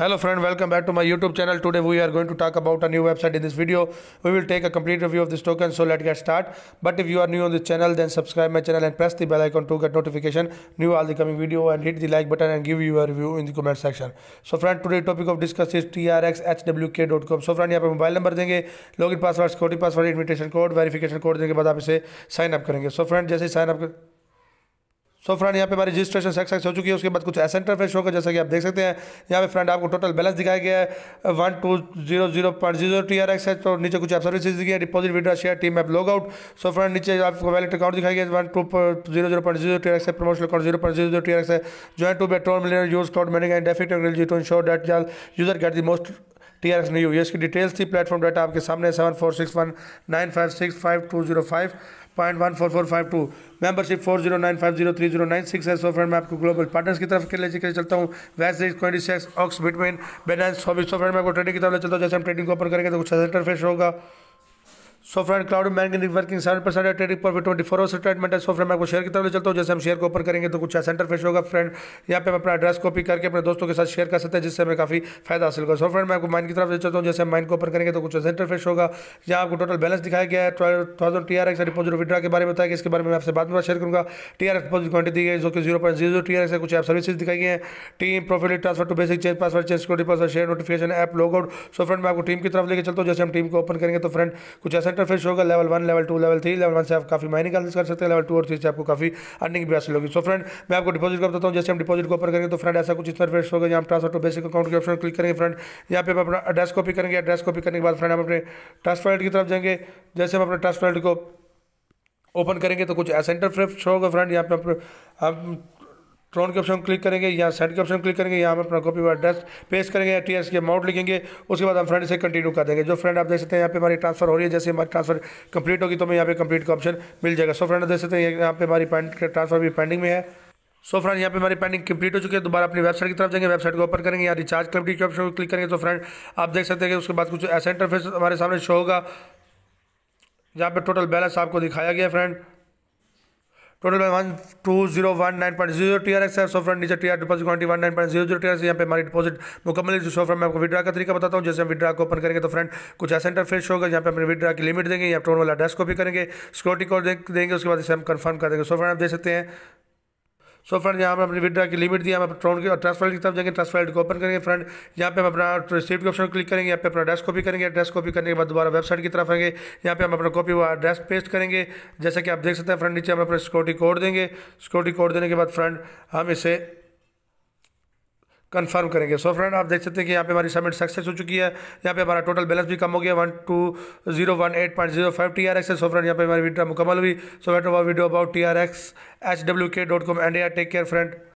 hello friend welcome back to my youtube channel today we are going to talk about a new website in this video we will take a complete review of this token so let's get start but if you are new on this channel then subscribe my channel and press the bell icon to get notification new all the coming video and hit the like button and give your review in the comment section so friend today topic of discuss is trxhwk.com so friend यहाँ पे mobile number देंगे login password security password invitation code verification code देने के बाद आप इसे sign up करेंगे so so, friend जैसे साइन अप सो फ्रेंड यहाँ पे हमारी रजिस्ट्रेशन सक्सेस हो चुकी है उसके बाद कुछ ऐसा इंटरफेस होगा जैसा कि आप देख सकते हैं यहाँ पे फ्रेंड आपको टोटल बैलेंस दिखाया गया है one two zero zero point zero T R X है तो नीचे कुछ आप सर्विसेज दी है deposit withdraw share team app log out so friend नीचे आपको वैलेट अकाउंट दिखाई गया one two zero zero point zero T R X है promotion account zero point zero zero T R X है joint to petrol million use cloud mining and defeat to ensure that user get the most T R S new ये इसकी details थी platform data आपके सामने seven four six one nine five six five two zero five point one four four five two membership four zero nine five zero three zero nine six है so friend मैं आपको global partners की तरफ के ले लेकर चलता हूँ वैसे twenty six ox between balance सौ सो फ्रेंड मैं आपको ट्रेडिंग की तरफ ले चलता हूँ जैसे हम ट्रेडिंग को ओपन करेंगे तो कुछ इंटरफेस होगा software cloud managing working seven percent trading profit twenty four से ट्रेडमेंट है सॉफ्टवेयर मैं आपको शेयर की तरफ ले चलता हूँ जैसे हम शेयर को ओपन करेंगे तो कुछ सेंटर फेस होगा फ्रेंड यहाँ पे हम अपना एड्रेस कॉपी करके अपने दोस्तों के साथ शेयर कर सकते हैं जिससे हमें काफी फायदा हासिल होगा सॉफ्टवेयर मैं आपको माइन की तरफ ले चलता हूँ जैसे हम माइन को ओपन करेंगे तो कुछ सेंटर फेस होगा यहाँ आपको टोटल बैलेंस दिखाया गया है thousand T R X deposit withdraw के बारे में बताया गया इसके बारे में आपसे बाद में शेयर करूँगा टी आर एक्स डिपोजिट दी गई जो कि zero point zero T R X कुछ ऐप सर्विस दिखाई गई team profit transfer to basic change password change security password share notification app log out so friend मैं आपको टीम की तरफ लेकर चलता हूँ जैसे हम टीम को ओपन करेंगे तो फ्रेंड कुछ ऐसा सेक्टर फ्रेश होगा level one level two level three level one से आप काफ़ी माइनिंग अर्निंग कर सकते हैं लेवल टू और थ्री से आपको काफ़ी अर्निंग भी हासिल होगी सो फ्रेंड मैं आपको डिपॉजिट कर बताता हूँ जैसे हम डिपॉजिट को ऊपर करेंगे तो फ्रेंड ऐसा कुछ इस तरह फ्रेश होगा यहाँ ट्रांसफर टू बेसिक अकाउंट के ऑप्शन क्लिक करेंगे फ्रेंड यहाँ पे आप अपना एड्रेस कॉपी करेंगे एड्रेस कॉपी करने के बाद फ्रेंड आप अपने ट्रांसफर की तरफ जाएंगे जैसे हम अपने ट्रांसफर को ओपन करेंगे तो कुछ ऐसा इंटरफ्रेप होगा फ्रेंड यहाँ पे आप ट्रोन के ऑप्शन क्लिक करेंगे या सेंड के ऑप्शन क्लिक करेंगे यहाँ पर अपना कॉपी हुआ एड्रेस पेश करेंगे या टी एस के अमाउंट लिखेंगे उसके बाद हम फ्रेंड से कंटिन्यू कर देंगे जो फ्रेंड आप देख सकते हैं यहाँ पे हमारी ट्रांसफर हो रही है जैसे हमारी ट्रांसफर कंप्लीट होगी तो हमें यहाँ पे कंप्लीट का ऑप्शन मिल जाएगा सो फ्रेंड देख सकते हैं यहाँ पे हमारी ट्रांसफर भी पेंडिंग में है सो so फ्रेंड यहाँ पे हमारी पेंडिंग कंप्लीट हो चुकी है दोबारा अपनी वेबसाइट की तरफ जाएंगे वेबसाइट को ओपन करेंगे या रिचार्ज कंप्लीट के ऑप्शन को क्लिक करेंगे तो फ्रेंड आप देख सकते हैं कि उसके बाद कुछ ऐसा इंटरफेस हमारे सामने शो होगा जहाँ पे टोटल बैलेंस आपको दिखाया गया फ्रेंड टोटल में one two zero one nine point zero T R X है सॉफ्टवेयर नीचे T R deposit quantity one nine point zero zero T R यहाँ पे हमारी डिपोजिट मुकम्मल है सॉफ्टवेयर में आपको विड्रा का तरीका बताता हूँ जैसे हम विड्रा को ओपन करेंगे तो फ्रेंड कुछ ऐसा इंटरफेस होगा यहाँ पे हमें विड्रा की लिमिट देंगे या टोन वाला डेस्क कॉपी करेंगे सिक्योरिटी कॉल देंगे उसके बाद इसे हम कन्फर्म कर देंगे सॉफ्टवेयर आप देख सकते हैं सो फ्रेंड यहाँ पर अपने विड्रा की लिमिट दी हम ट्रोन की ट्रस्ट फाइल की तरफ जाएंगे ट्रस्ट फाइल को ओपन करेंगे फ्रेंड यहाँ पे हम अपना रिसिप्ट के ऑप्शन क्लिक करेंगे यहाँ पे अपना एड्रेस कॉपी करेंगे एड्रेस कॉपी करने के बाद दोबारा वेबसाइट की तरफ आएंगे यहाँ पे हम अपना कॉपी हुआ एड्रेस पेस्ट करेंगे जैसा कि आप देख सकते हैं फ्रेंड नीचे हम अपना सिक्योरिटी कोड देंगे सिक्योरिटी कोड देने के बाद फ्रेंड हम इसे कंफर्म करेंगे सो so फ्रेंड आप देख सकते हैं कि यहाँ पे हमारी सबमिट सक्सेस हो चुकी है यहाँ पे हमारा टोटल बैलेंस भी कम हो गया one two zero one eight point zero five T R X so friend यहाँ पे हमारी वीडियो मुकम्मल हुई so wait video about T R X H W K dot com and take care friend